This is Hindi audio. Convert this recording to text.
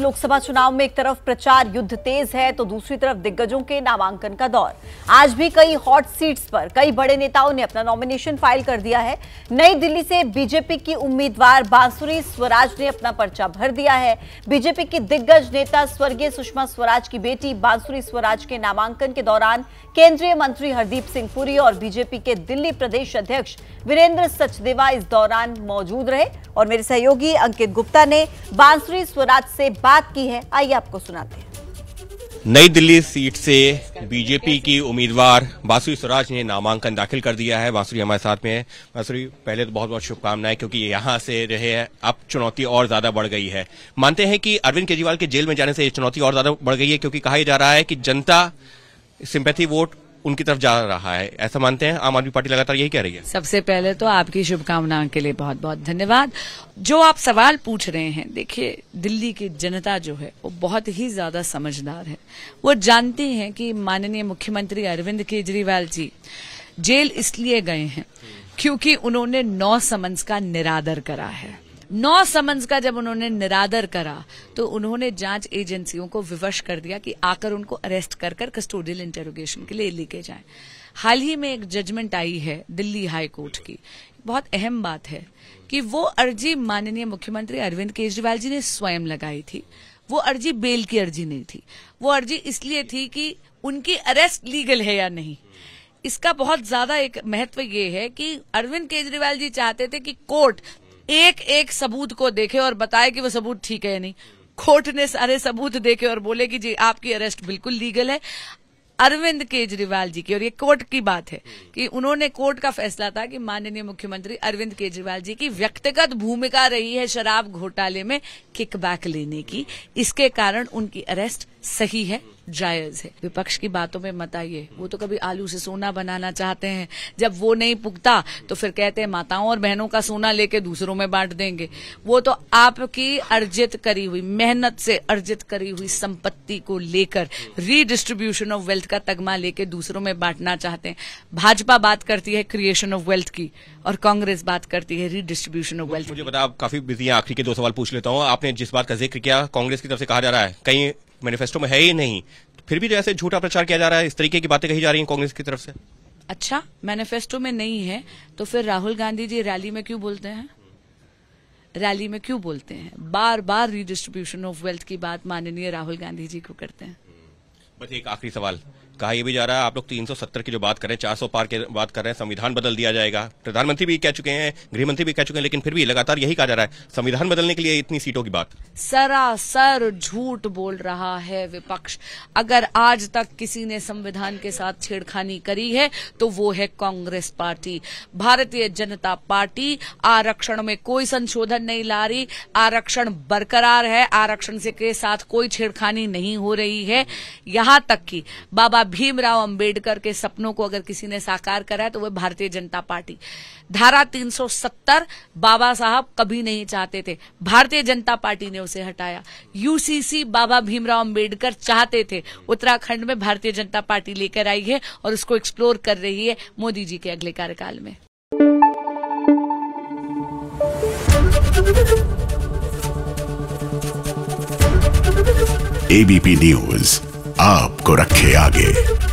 लोकसभा चुनाव में एक तरफ प्रचार युद्ध तेज है तो दूसरी तरफ दिग्गजों के नामांकन का दौर आज भी कई हॉट सीट्स पर कई बड़े नेताओं ने अपना नॉमिनेशन फाइल कर दिया है नई दिल्ली से बीजेपी की उम्मीदवार बांसुरी स्वराज ने अपना पर्चा भर दिया है बीजेपी की दिग्गज नेता स्वर्गीय सुषमा स्वराज की बेटी बांसुरी स्वराज के नामांकन के दौरान केंद्रीय मंत्री हरदीप सिंह पुरी और बीजेपी के दिल्ली प्रदेश अध्यक्ष वीरेंद्र सचदेवा इस दौरान मौजूद रहे और मेरे सहयोगी अंकित गुप्ता ने बांसुरी स्वराज से बात की है आइए आपको सुनाते हैं नई दिल्ली सीट से बीजेपी की उम्मीदवार बांसुरी स्वराज ने नामांकन दाखिल कर दिया है बासुरी हमारे साथ में है बासुरी पहले तो बहुत बहुत शुभकामनाएं क्योंकि यहाँ से रहे अब चुनौती और ज्यादा बढ़ गई है मानते हैं कि अरविंद केजरीवाल के जेल में जाने से ये चुनौती और ज्यादा बढ़ गई है क्योंकि कहा जा रहा है कि जनता सिंपैथी वोट उनकी तरफ जा रहा है ऐसा मानते हैं आम आदमी पार्टी लगातार यही कह रही है सबसे पहले तो आपकी शुभकामनाओं के लिए बहुत बहुत धन्यवाद जो आप सवाल पूछ रहे हैं देखिए दिल्ली की जनता जो है वो बहुत ही ज्यादा समझदार है वो जानती है कि माननीय मुख्यमंत्री अरविंद केजरीवाल जी जेल इसलिए गए हैं क्योंकि उन्होंने नौ समन्स का निरादर करा है नौ समन्स का जब उन्होंने निरादर करा तो उन्होंने जांच एजेंसियों को विवश कर दिया कि आकर उनको अरेस्ट कर कर कस्टोडियल इंटेरोगेशन के लिए लेके जाएं। हाल ही में एक जजमेंट आई है दिल्ली हाई कोर्ट की बहुत अहम बात है कि वो अर्जी माननीय मुख्यमंत्री अरविंद केजरीवाल जी ने स्वयं लगाई थी वो अर्जी बेल की अर्जी नहीं थी वो अर्जी इसलिए थी कि उनकी अरेस्ट लीगल है या नहीं इसका बहुत ज्यादा एक महत्व ये है कि अरविंद केजरीवाल जी चाहते थे कि कोर्ट एक एक सबूत को देखे और बताए कि वो सबूत ठीक है या नहीं कोर्ट ने सारे सबूत देखे और बोले कि जी आपकी अरेस्ट बिल्कुल लीगल है अरविंद केजरीवाल जी की और ये कोर्ट की बात है कि उन्होंने कोर्ट का फैसला था कि माननीय मुख्यमंत्री अरविंद केजरीवाल जी की व्यक्तिगत भूमिका रही है शराब घोटाले में किकबैक लेने की इसके कारण उनकी अरेस्ट सही है जायज है विपक्ष की बातों में मत आइए वो तो कभी आलू से सोना बनाना चाहते हैं जब वो नहीं पुगता तो फिर कहते हैं माताओं और बहनों का सोना लेके दूसरों में बांट देंगे वो तो आपकी अर्जित करी हुई मेहनत से अर्जित करी हुई संपत्ति को लेकर रीडिस्ट्रीब्यूशन ऑफ वेल्थ का तगमा लेके दूसरों में बांटना चाहते हैं भाजपा बात करती है क्रिएशन ऑफ वेल्थ की और कांग्रेस बात करती है रीडिस्ट्रीब्यूशन ऑफ वेल्थ मुझे बता आप काफी बिजी हैं आखिरी के दो सवाल पूछ लेता हूँ आपने जिस बात का जिक्र किया कांग्रेस की तरफ से कहा जा रहा है कहीं मैनिफेस्टो में है ही नहीं फिर भी जैसे तो झूठा प्रचार किया जा रहा है इस तरीके की बातें कही जा रही हैं कांग्रेस की तरफ से अच्छा मैनिफेस्टो में नहीं है तो फिर राहुल गांधी जी रैली में क्यों बोलते हैं रैली में क्यों बोलते हैं बार बार रिडिस्ट्रीब्यूशन ऑफ वेल्थ की बात माननीय राहुल गांधी जी को करते हैं बस एक आखिरी सवाल कहा यह भी जा रहा है आप लोग 370 की जो बात कर रहे हैं 400 पार के बात कर रहे हैं संविधान बदल दिया जाएगा प्रधानमंत्री भी कह चुके हैं गृहमंत्री भी कह चुके हैं लेकिन फिर भी लगातार यही कहा जा रहा है संविधान बदलने के लिए इतनी सीटों की बात सरासर झूठ बोल रहा है विपक्ष अगर आज तक किसी ने संविधान के साथ छेड़खानी करी है तो वो है कांग्रेस पार्टी भारतीय जनता पार्टी आरक्षण में कोई संशोधन नहीं ला रही आरक्षण बरकरार है आरक्षण के साथ कोई छेड़खानी नहीं हो रही है यहां तक कि बाबा भीमराव अंबेडकर के सपनों को अगर किसी ने साकार करा है तो वह भारतीय जनता पार्टी धारा 370 बाबा साहब कभी नहीं चाहते थे भारतीय जनता पार्टी ने उसे हटाया यूसीसी बाबा भीमराव अंबेडकर चाहते थे उत्तराखंड में भारतीय जनता पार्टी लेकर आई है और उसको एक्सप्लोर कर रही है मोदी जी के अगले कार्यकाल में एबीपी न्यूज आपको रखे आगे